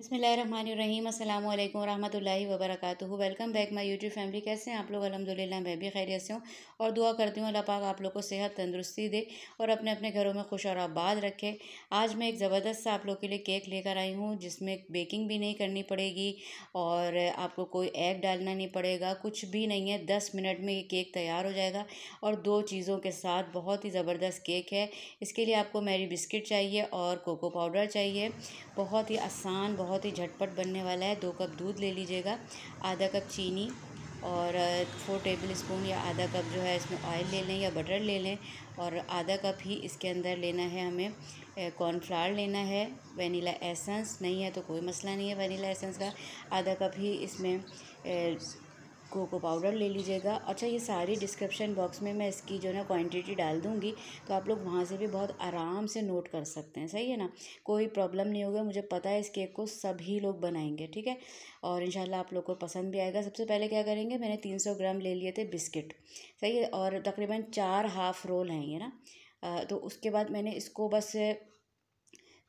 बसमीम अल्लाम वरहमल वबरक welcome back my YouTube family कैसे हैं आप लोग अलहमदिल्ला मैं भी खैरियत से हूँ और दुआ करती हूँ अल्लाह पाक आप लोग को सेहत तंदुरुस्ती दे और अपने अपने घरों में खुश और आबाद रखे आज मैं एक ज़बरदस्त सा आप लोग के लिए केक लेकर आई हूँ जिसमें बेकिंग भी नहीं करनी पड़ेगी और आपको कोई एग डालना नहीं पड़ेगा कुछ भी नहीं है दस मिनट में ये केक तैयार हो जाएगा और दो चीज़ों के साथ बहुत ही ज़बरदस्त केक है इसके लिए आपको मैरी बिस्किट चाहिए और कोको पाउडर चाहिए बहुत ही आसान बहुत ही झटपट बनने वाला है दो कप दूध ले लीजिएगा आधा कप चीनी और फोर टेबल स्पून या आधा कप जो है इसमें ऑयल ले लें या बटर ले लें और आधा कप ही इसके अंदर लेना है हमें कॉर्नफ्लावर लेना है वनीला एसेंस नहीं है तो कोई मसला नहीं है वनीला एसेंस का आधा कप ही इसमें कोको पाउडर ले लीजिएगा अच्छा ये सारी डिस्क्रिप्शन बॉक्स में मैं इसकी जो है ना क्वान्टिटी डाल दूँगी तो आप लोग वहाँ से भी बहुत आराम से नोट कर सकते हैं सही है ना कोई प्रॉब्लम नहीं होगा मुझे पता है इस केक को सभी लोग बनाएंगे ठीक है और इन आप लोग को पसंद भी आएगा सबसे पहले क्या करेंगे मैंने तीन सौ ग्राम ले लिए थे बिस्किट सही है और तकरीबन चार हाफ रोल हैं ये ना तो उसके बाद मैंने इसको बस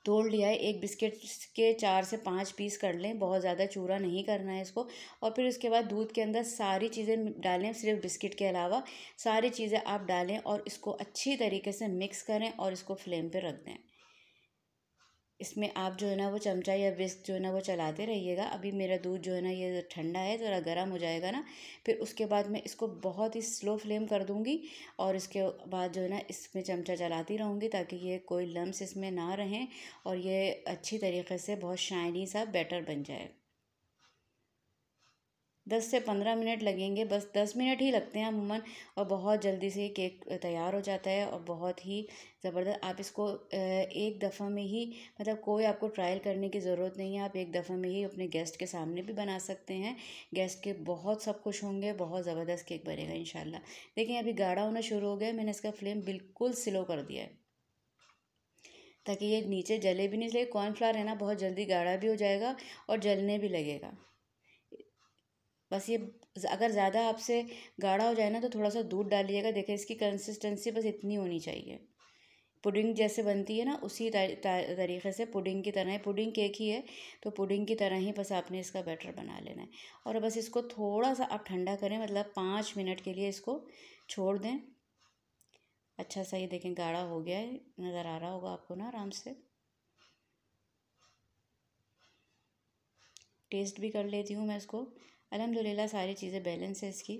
तोड़ लिया है एक बिस्किट के चार से पाँच पीस कर लें बहुत ज़्यादा चूरा नहीं करना है इसको और फिर उसके बाद दूध के अंदर सारी चीज़ें डालें सिर्फ बिस्किट के अलावा सारी चीज़ें आप डालें और इसको अच्छी तरीके से मिक्स करें और इसको फ्लेम पर रख दें इसमें आप जो है ना वो चमचा या विस्क जो है ना वो चलाते रहिएगा अभी मेरा दूध जो है ना ये ठंडा है ज़रा गर्म हो जाएगा ना फिर उसके बाद मैं इसको बहुत ही स्लो फ्लेम कर दूँगी और इसके बाद जो है ना इसमें चमचा चलाती रहूँगी ताकि ये कोई लम्स इसमें ना रहें और ये अच्छी तरीके से बहुत शाइनी सा बैटर बन जाए दस से पंद्रह मिनट लगेंगे बस दस मिनट ही लगते हैं अमूमन और बहुत जल्दी से केक तैयार हो जाता है और बहुत ही ज़बरदस्त आप इसको एक दफ़ा में ही मतलब कोई आपको ट्रायल करने की ज़रूरत नहीं है आप एक दफ़ा में ही अपने गेस्ट के सामने भी बना सकते हैं गेस्ट के बहुत सब खुश होंगे बहुत ज़बरदस्त केक बनेगा इन देखिए अभी गाढ़ा होना शुरू हो गया मैंने इसका फ्लेम बिल्कुल स्लो कर दिया है ताकि ये नीचे जले भी नहीं इसलिए कॉर्नफ्लावर है ना बहुत जल्दी गाढ़ा भी हो जाएगा और जलने भी लगेगा बस ये अगर ज़्यादा आपसे गाढ़ा हो जाए ना तो थोड़ा सा दूध डालिएगा देखें इसकी कंसिस्टेंसी बस इतनी होनी चाहिए पुडिंग जैसे बनती है ना उसी तरीके से पुडिंग की तरह है पुडिंग केक ही है तो पुडिंग की तरह ही बस आपने इसका बैटर बना लेना है और बस इसको थोड़ा सा आप ठंडा करें मतलब पाँच मिनट के लिए इसको छोड़ दें अच्छा सा ये देखें गाढ़ा हो गया है नज़र आ रहा होगा आपको ना आराम से टेस्ट भी कर लेती हूँ मैं इसको अलहमदिल्ला सारी चीज़ें बैलेंस है इसकी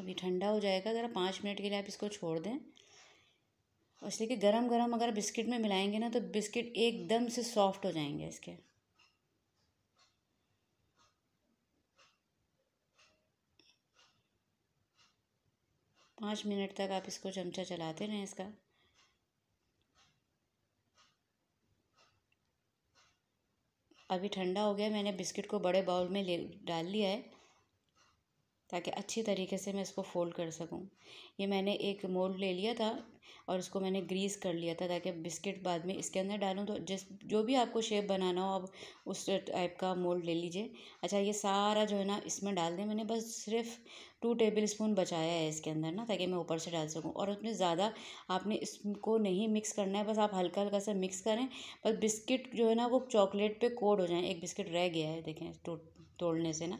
अभी ठंडा हो जाएगा ज़रा पाँच मिनट के लिए आप इसको छोड़ दें और इसलिए कि गरम गरम अगर बिस्किट में मिलाएंगे ना तो बिस्किट एकदम से सॉफ्ट हो जाएंगे इसके पाँच मिनट तक आप इसको चमचा चलाते रहें इसका अभी ठंडा हो गया मैंने बिस्किट को बड़े बाउल में ले डाल लिया है ताकि अच्छी तरीके से मैं इसको फ़ोल्ड कर सकूँ ये मैंने एक मोल्ड ले लिया था और इसको मैंने ग्रीस कर लिया था ताकि बिस्किट बाद में इसके अंदर डालूँ तो जिस जो भी आपको शेप बनाना हो आप उस टाइप का मोल्ड ले लीजिए अच्छा ये सारा जो है ना इसमें डाल दें मैंने बस सिर्फ टू टेबल स्पून बचाया है इसके अंदर ना ताकि मैं ऊपर से डाल सकूँ और उसमें ज़्यादा आपने इसको नहीं मिक्स करना है बस आप हल्का हल्का सा मिक्स करें बस बिस्किट जो है ना वो चॉकलेट पर कोड हो जाए एक बिस्किट रह गया है देखें तोड़ने से ना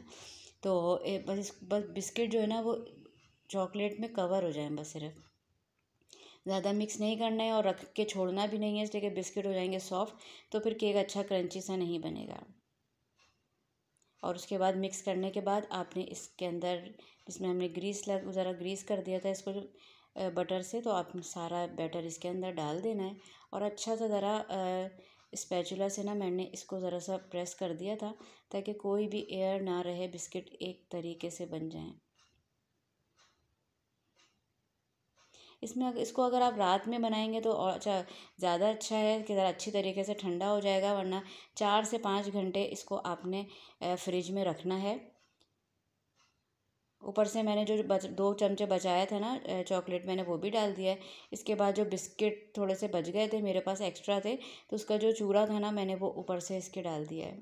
तो ए बस बस बिस्किट जो है ना वो चॉकलेट में कवर हो जाए बस सिर्फ ज़्यादा मिक्स नहीं करना है और रख के छोड़ना भी नहीं है इसलिए बिस्किट हो जाएंगे सॉफ्ट तो फिर केक अच्छा क्रंची सा नहीं बनेगा और उसके बाद मिक्स करने के बाद आपने इसके अंदर जिसमें हमने ग्रीस लग ज़रा ग्रीस कर दिया था इसको बटर से तो आप सारा बैटर इसके अंदर डाल देना है और अच्छा सा ज़रा स्पैचुला से ना मैंने इसको ज़रा सा प्रेस कर दिया था ताकि कोई भी एयर ना रहे बिस्किट एक तरीके से बन जाए इसमें इसको अगर आप रात में बनाएंगे तो और अच्छा ज़्यादा अच्छा है कि ज़रा अच्छी तरीके से ठंडा हो जाएगा वरना चार से पाँच घंटे इसको आपने फ्रिज में रखना है ऊपर से मैंने जो बच दो चमचे बचाए थे ना चॉकलेट मैंने वो भी डाल दिया है इसके बाद जो बिस्किट थोड़े से बच गए थे मेरे पास एक्स्ट्रा थे तो उसका जो चूरा था ना मैंने वो ऊपर से इसके डाल दिया है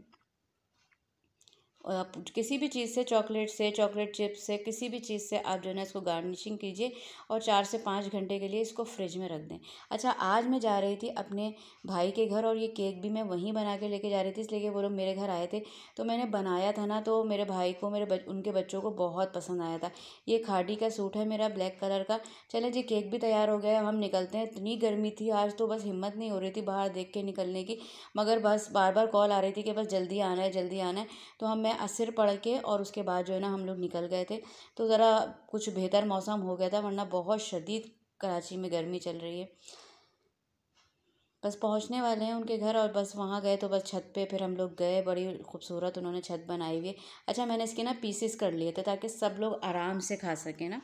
और आप किसी भी चीज़ से चॉकलेट से चॉकलेट चिप्स से किसी भी चीज़ से आप जो है ना इसको गार्निशिंग कीजिए और चार से पाँच घंटे के लिए इसको फ्रिज में रख दें अच्छा आज मैं जा रही थी अपने भाई के घर और ये केक भी मैं वहीं बना के लेके जा रही थी इसलिए वो लोग मेरे घर आए थे तो मैंने बनाया था ना तो मेरे भाई को मेरे बच, उनके बच्चों को बहुत पसंद आया था ये खाडी का सूट है मेरा ब्लैक कलर का चले जी केक भी तैयार हो गया हम निकलते हैं इतनी गर्मी थी आज तो बस हिम्मत नहीं हो रही थी बाहर देख के निकलने की मगर बस बार बार कॉल आ रही थी कि बस जल्दी आना है जल्दी आना है तो हम मैं में असर पड़ के और उसके बाद जो है ना हम लोग निकल गए थे तो ज़रा कुछ बेहतर मौसम हो गया था वरना बहुत शदीद कराची में गर्मी चल रही है बस पहुंचने वाले हैं उनके घर और बस वहाँ गए तो बस छत पे फिर हम लोग गए बड़ी खूबसूरत उन्होंने छत बनाई हुई है अच्छा मैंने इसके ना पीसेस कर लिए थे ताकि सब लोग आराम से खा सकें ना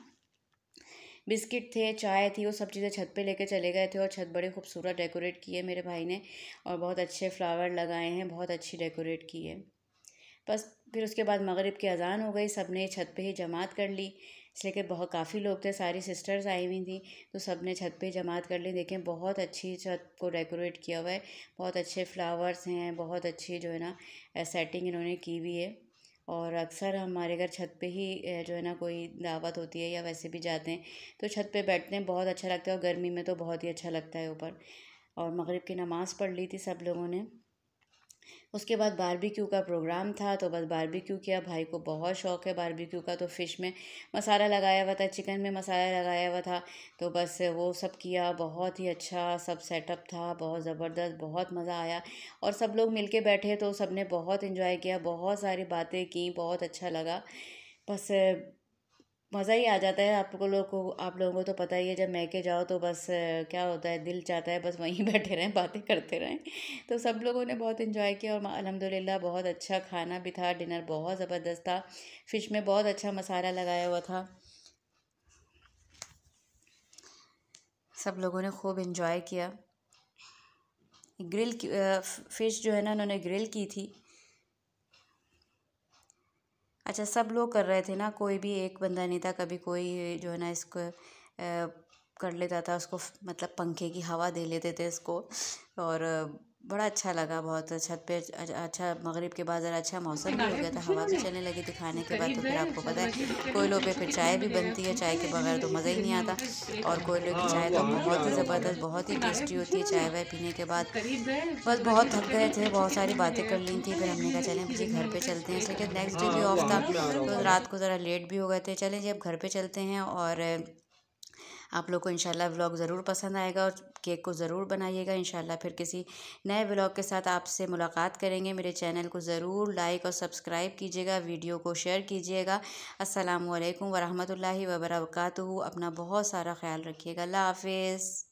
बिस्किट थे चाय थी वो सब चीज़ें छत पे लेके चले गए थे और छत बड़े खूबसूरत डेकोरेट की है मेरे भाई ने और बहुत अच्छे फ्लावर लगाए हैं बहुत अच्छी डेकोरेट की है बस फिर उसके बाद मगरिब की अज़ान हो गई सब ने छत पे ही जमात कर ली इसलिए कि बहुत काफ़ी लोग थे सारी सिस्टर्स आई हुई थी तो सब ने छत पे जमात कर ली देखें बहुत अच्छी छत को डेकोरेट किया हुआ है बहुत अच्छे फ्लावर्स हैं बहुत अच्छी जो है ना सेटिंग इन्होंने की हुई है और अक्सर हमारे घर छत पे ही जो है ना कोई दावत होती है या वैसे भी जाते हैं तो छत पे बैठते हैं बहुत अच्छा लगता है और गर्मी में तो बहुत ही अच्छा लगता है ऊपर और मगरिब की नमाज़ पढ़ ली थी सब लोगों ने उसके बाद बारबेक्यू का प्रोग्राम था तो बस बारबेक्यू किया भाई को बहुत शौक है बारबेक्यू का तो फ़िश में मसाला लगाया हुआ था चिकन में मसाला लगाया हुआ था तो बस वो सब किया बहुत ही अच्छा सब सेटअप था बहुत ज़बरदस्त बहुत मज़ा आया और सब लोग मिल के बैठे तो सब ने बहुत इन्जॉय किया बहुत सारी बातें की बहुत अच्छा लगा बस मज़ा ही आ जाता है आप लोगों को आप लोगों को तो पता ही है जब मैके जाओ तो बस क्या होता है दिल चाहता है बस वहीं बैठे रहें बातें करते रहें तो सब लोगों ने बहुत इन्जॉय किया और अलहमदिल्ला बहुत अच्छा खाना भी था डिनर बहुत ज़बरदस्त था फ़िश में बहुत अच्छा मसाला लगाया हुआ था सब लोगों ने खूब इन्जॉय किया ग्रिल फ़िश जो है ना उन्होंने ग्रिल की थी अच्छा सब लोग कर रहे थे ना कोई भी एक बंदा नहीं था कभी कोई जो है ना इसको कर लेता था उसको मतलब पंखे की हवा दे लेते थे इसको और बड़ा अच्छा लगा बहुत छत अच्छा। पे अच्छा मगरिब के बाद ज़रा अच्छा मौसम भी हो गया था हवा भी तो चलने लगी थी खाने के बाद तो फिर आपको पता है कोयलों पे फिर चाय भी बनती है चाय के बगैर तो मज़ा ही नहीं आता और कोयलों की चाय तो बहुत ही ज़बरदस्त बहुत ही टेस्टी होती है चाय वाय पीने के बाद बस बहुत थक गए थे बहुत सारी बातें कर ली थी फिर हमने कहा चले मुझे घर पर चलते हैं लेकिन नेक्स्ट डे भी ऑफ था तो रात को ज़रा लेट भी हो गए थे चले जी अब घर पर चलते हैं और आप लोग को इंशाल्लाह व्लॉग ज़रूर पसंद आएगा और केक को ज़रूर बनाइएगा इंशाल्लाह फिर किसी नए व्लॉग के साथ आपसे मुलाकात करेंगे मेरे चैनल को ज़रूर लाइक और सब्सक्राइब कीजिएगा वीडियो को शेयर कीजिएगा असलकम वरहमल वबरकू अपना बहुत सारा ख्याल रखिएगा अल्लाह हाफिज़